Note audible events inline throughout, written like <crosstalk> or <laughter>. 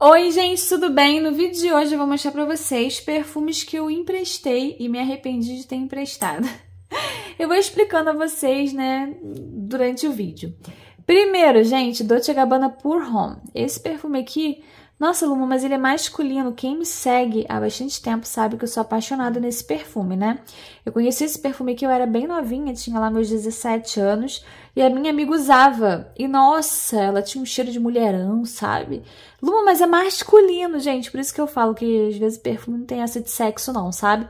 Oi, gente, tudo bem? No vídeo de hoje eu vou mostrar pra vocês perfumes que eu emprestei e me arrependi de ter emprestado. <laughs> Eu vou explicando a vocês, né, durante o vídeo. Primeiro, gente, Dolce Gabbana Pure Home. Esse perfume aqui nossa, Luma, mas ele é masculino. Quem me segue há bastante tempo sabe que eu sou apaixonada nesse perfume, né? Eu conheci esse perfume que eu era bem novinha, tinha lá meus 17 anos, e a minha amiga usava. E nossa, ela tinha um cheiro de mulherão, sabe? Luma, mas é masculino, gente. Por isso que eu falo que às vezes perfume não tem essa de sexo, não, sabe?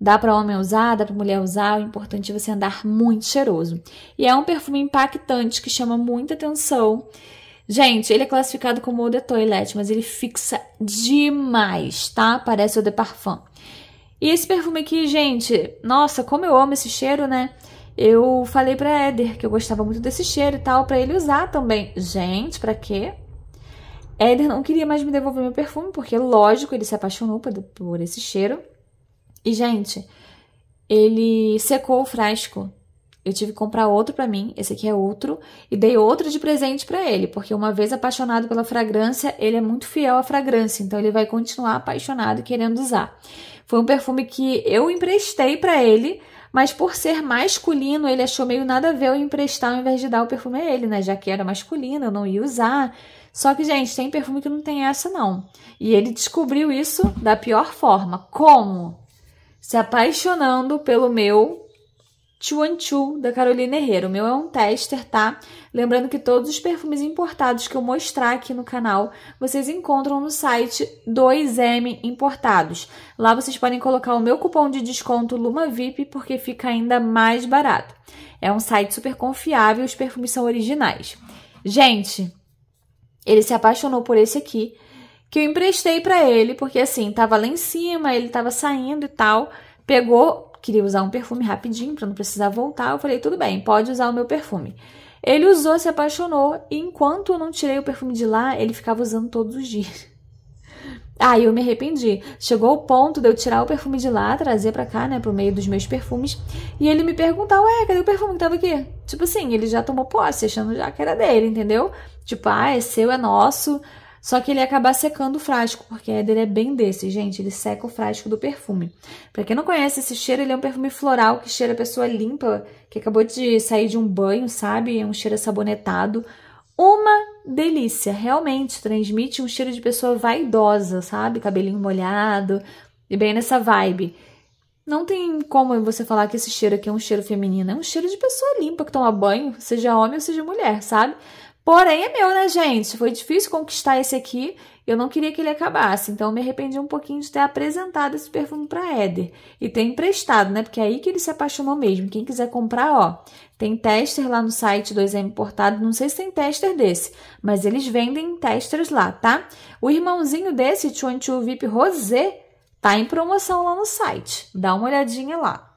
Dá para homem usar, dá para mulher usar, o importante é você andar muito cheiroso. E é um perfume impactante que chama muita atenção. Gente, ele é classificado como eau de toilette, mas ele fixa demais, tá? Parece o de parfum. E esse perfume aqui, gente, nossa, como eu amo esse cheiro, né? Eu falei pra Éder que eu gostava muito desse cheiro e tal, pra ele usar também. Gente, pra quê? Éder não queria mais me devolver meu perfume, porque, lógico, ele se apaixonou por esse cheiro. E, gente, ele secou o frasco eu tive que comprar outro para mim, esse aqui é outro, e dei outro de presente para ele, porque uma vez apaixonado pela fragrância, ele é muito fiel à fragrância, então ele vai continuar apaixonado e querendo usar. Foi um perfume que eu emprestei para ele, mas por ser masculino, ele achou meio nada a ver eu emprestar ao invés de dar o perfume a ele, né? Já que era masculino, eu não ia usar. Só que, gente, tem perfume que não tem essa, não. E ele descobriu isso da pior forma. Como? Se apaixonando pelo meu Chuanchu, da Carolina Herrera. O meu é um tester, tá? Lembrando que todos os perfumes importados que eu mostrar aqui no canal, vocês encontram no site 2M Importados. Lá vocês podem colocar o meu cupom de desconto LumaVip, porque fica ainda mais barato. É um site super confiável, os perfumes são originais. Gente, ele se apaixonou por esse aqui, que eu emprestei para ele, porque assim, tava lá em cima, ele tava saindo e tal, pegou queria usar um perfume rapidinho para não precisar voltar. Eu falei, tudo bem, pode usar o meu perfume. Ele usou, se apaixonou, e enquanto eu não tirei o perfume de lá, ele ficava usando todos os dias. <laughs> Aí ah, eu me arrependi. Chegou o ponto de eu tirar o perfume de lá, trazer para cá, né, pro meio dos meus perfumes, e ele me perguntar, ué, cadê o perfume que tava aqui? Tipo assim, ele já tomou posse, achando já que era dele, entendeu? Tipo, ah, é seu, é nosso, só que ele ia acabar secando o frasco, porque éder dele é bem desse, gente. Ele seca o frasco do perfume. Pra quem não conhece esse cheiro, ele é um perfume floral que cheira a pessoa limpa, que acabou de sair de um banho, sabe? É um cheiro sabonetado. Uma delícia, realmente. Transmite um cheiro de pessoa vaidosa, sabe? Cabelinho molhado e bem nessa vibe. Não tem como você falar que esse cheiro aqui é um cheiro feminino. É um cheiro de pessoa limpa que toma banho, seja homem ou seja mulher, sabe? Porém, é meu, né, gente? Foi difícil conquistar esse aqui. Eu não queria que ele acabasse, então eu me arrependi um pouquinho de ter apresentado esse perfume para Éder e ter emprestado, né? Porque é aí que ele se apaixonou mesmo. Quem quiser comprar, ó, tem tester lá no site 2M Importado, não sei se tem tester desse, mas eles vendem testers lá, tá? O irmãozinho desse, 22 VIP Rosé, tá em promoção lá no site. Dá uma olhadinha lá.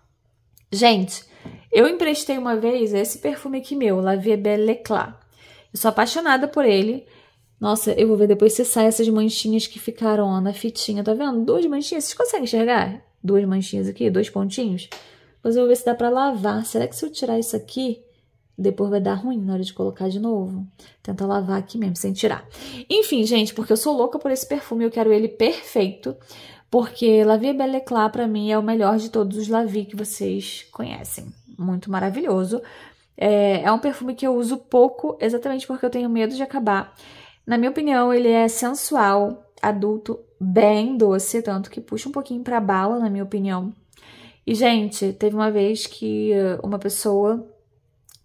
Gente, eu emprestei uma vez esse perfume aqui meu, La Vie Belle Éclat. Eu sou apaixonada por ele. Nossa, eu vou ver depois se sai essas manchinhas que ficaram ó, na fitinha, tá vendo? Duas manchinhas, vocês conseguem enxergar? Duas manchinhas aqui, dois pontinhos. Depois eu vou ver se dá pra lavar. Será que se eu tirar isso aqui, depois vai dar ruim na hora de colocar de novo? Tenta lavar aqui mesmo, sem tirar. Enfim, gente, porque eu sou louca por esse perfume, eu quero ele perfeito. Porque Lavie Belle Éclat, pra mim, é o melhor de todos os Lavie que vocês conhecem. Muito maravilhoso. É, é um perfume que eu uso pouco, exatamente porque eu tenho medo de acabar. Na minha opinião, ele é sensual, adulto, bem doce, tanto que puxa um pouquinho pra bala, na minha opinião. E, gente, teve uma vez que uma pessoa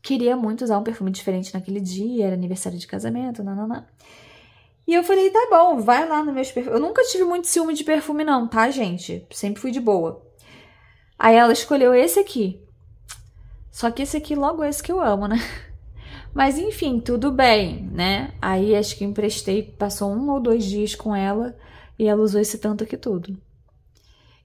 queria muito usar um perfume diferente naquele dia, era aniversário de casamento, nananã. E eu falei, tá bom, vai lá no meus perfumes. Eu nunca tive muito ciúme de perfume, não, tá, gente? Sempre fui de boa. Aí ela escolheu esse aqui. Só que esse aqui logo é esse que eu amo, né? <laughs> Mas enfim, tudo bem, né? Aí acho que emprestei, passou um ou dois dias com ela e ela usou esse tanto aqui todo.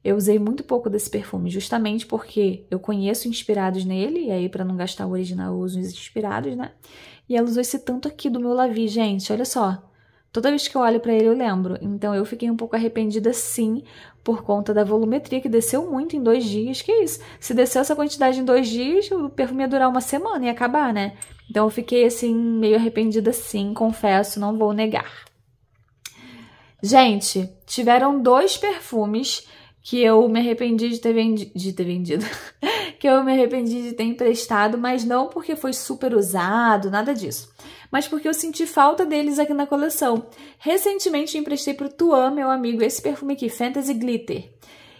Eu usei muito pouco desse perfume, justamente porque eu conheço inspirados nele, e aí para não gastar o original eu uso os inspirados, né? E ela usou esse tanto aqui do meu Lavi, gente, olha só. Toda vez que eu olho para ele, eu lembro. Então eu fiquei um pouco arrependida, sim, por conta da volumetria, que desceu muito em dois dias. Que isso? Se desceu essa quantidade em dois dias, o perfume ia durar uma semana e acabar, né? Então eu fiquei, assim, meio arrependida, sim, confesso, não vou negar. Gente, tiveram dois perfumes que eu me arrependi de ter, vendi de ter vendido. <laughs> que eu me arrependi de ter emprestado, mas não porque foi super usado, nada disso, mas porque eu senti falta deles aqui na coleção. Recentemente emprestei para o Tuan, meu amigo, esse perfume aqui, Fantasy Glitter.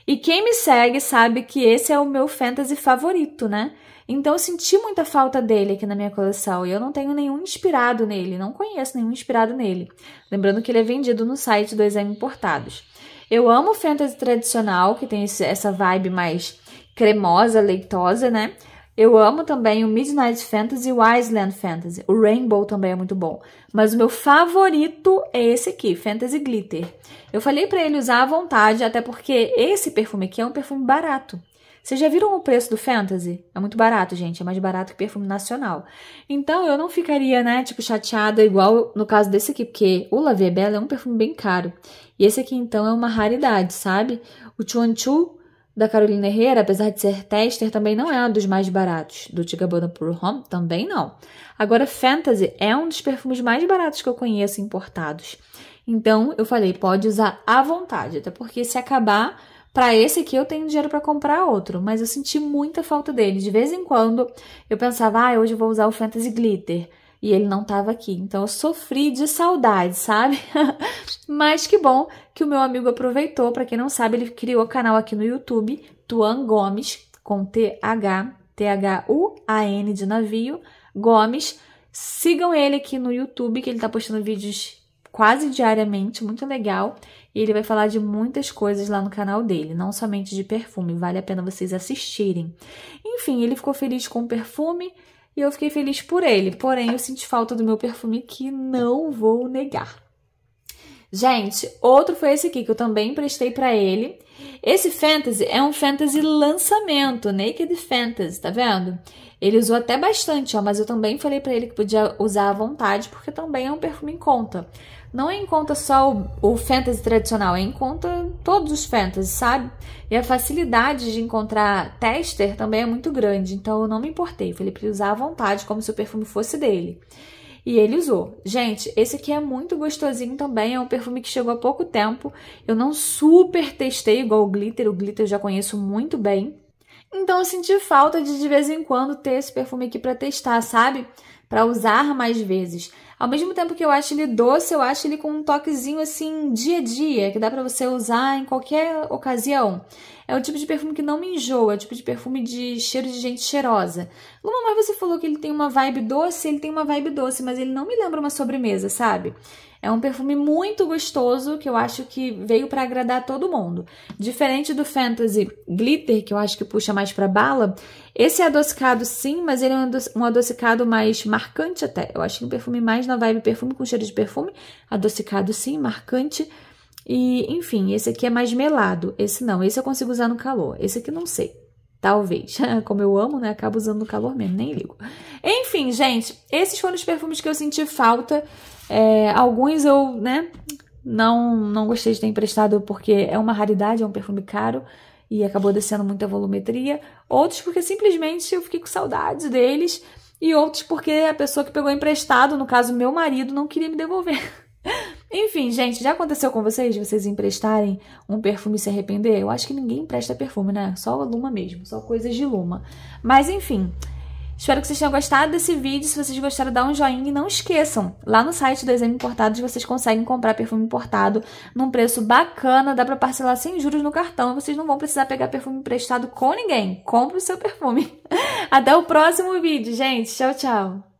E quem me segue sabe que esse é o meu fantasy favorito, né? Então eu senti muita falta dele aqui na minha coleção e eu não tenho nenhum inspirado nele, não conheço nenhum inspirado nele. Lembrando que ele é vendido no site 2M Importados. Eu amo fantasy tradicional, que tem essa vibe mais cremosa, leitosa, né? Eu amo também o Midnight Fantasy e o Island Fantasy. O Rainbow também é muito bom. Mas o meu favorito é esse aqui, Fantasy Glitter. Eu falei para ele usar à vontade, até porque esse perfume aqui é um perfume barato. Vocês já viram o preço do Fantasy? É muito barato, gente. É mais barato que perfume nacional. Então, eu não ficaria, né, tipo, chateada igual no caso desse aqui, porque o La Vie Belle é um perfume bem caro. E esse aqui, então, é uma raridade, sabe? O Chuan Chu da Carolina Herrera, apesar de ser tester, também não é um dos mais baratos. Do Tigabana Pure Home também não. Agora, Fantasy é um dos perfumes mais baratos que eu conheço importados. Então, eu falei, pode usar à vontade, até porque se acabar, para esse aqui eu tenho dinheiro para comprar outro, mas eu senti muita falta dele. De vez em quando, eu pensava, ah, hoje eu vou usar o Fantasy Glitter e ele não estava aqui. Então eu sofri de saudade, sabe? <laughs> Mas que bom que o meu amigo aproveitou. Para quem não sabe, ele criou canal aqui no YouTube, Tuan Gomes, com T-H, T-H-U-A-N de navio, Gomes. Sigam ele aqui no YouTube, que ele está postando vídeos quase diariamente, muito legal. E ele vai falar de muitas coisas lá no canal dele, não somente de perfume, vale a pena vocês assistirem. Enfim, ele ficou feliz com o perfume, e eu fiquei feliz por ele. Porém, eu senti falta do meu perfume que não vou negar. Gente, outro foi esse aqui que eu também emprestei para ele. Esse fantasy é um fantasy lançamento, Naked Fantasy, tá vendo? Ele usou até bastante, ó, mas eu também falei para ele que podia usar à vontade, porque também é um perfume em conta. Não é em conta só o, o fantasy tradicional, é em conta todos os fantasy, sabe? E a facilidade de encontrar tester também é muito grande, então eu não me importei. Falei para ele usar à vontade, como se o perfume fosse dele e ele usou. Gente, esse aqui é muito gostosinho também, é um perfume que chegou há pouco tempo. Eu não super testei igual o glitter, o glitter eu já conheço muito bem. Então eu senti falta de de vez em quando ter esse perfume aqui para testar, sabe? Para usar mais vezes. Ao mesmo tempo que eu acho ele doce, eu acho ele com um toquezinho assim dia a dia, que dá para você usar em qualquer ocasião. É o tipo de perfume que não me enjoa, é o tipo de perfume de cheiro de gente cheirosa. Luma, mas você falou que ele tem uma vibe doce, ele tem uma vibe doce, mas ele não me lembra uma sobremesa, sabe? É um perfume muito gostoso que eu acho que veio para agradar todo mundo. Diferente do Fantasy Glitter, que eu acho que puxa mais para bala, esse é adocicado sim, mas ele é um adocicado mais marcante até. Eu acho que um perfume mais na vibe perfume com cheiro de perfume, adocicado sim, marcante. E, enfim, esse aqui é mais melado. Esse não, esse eu consigo usar no calor. Esse aqui não sei. Talvez. <laughs> Como eu amo, né? Acabo usando no calor mesmo, nem ligo. Enfim, gente, esses foram os perfumes que eu senti falta. É, alguns eu, né, não, não gostei de ter emprestado porque é uma raridade, é um perfume caro e acabou descendo muita volumetria. Outros porque simplesmente eu fiquei com saudade deles. E outros porque a pessoa que pegou emprestado, no caso meu marido, não queria me devolver. <laughs> Enfim, gente, já aconteceu com vocês de vocês emprestarem um perfume e se arrepender? Eu acho que ninguém empresta perfume, né? Só Luma mesmo, só coisas de Luma. Mas enfim, Espero que vocês tenham gostado desse vídeo. Se vocês gostaram, dá um joinha e não esqueçam. Lá no site do Exame Importados vocês conseguem comprar perfume importado num preço bacana. Dá para parcelar sem juros no cartão. Vocês não vão precisar pegar perfume emprestado com ninguém. Compre o seu perfume. <laughs> Até o próximo vídeo, gente. Tchau, tchau.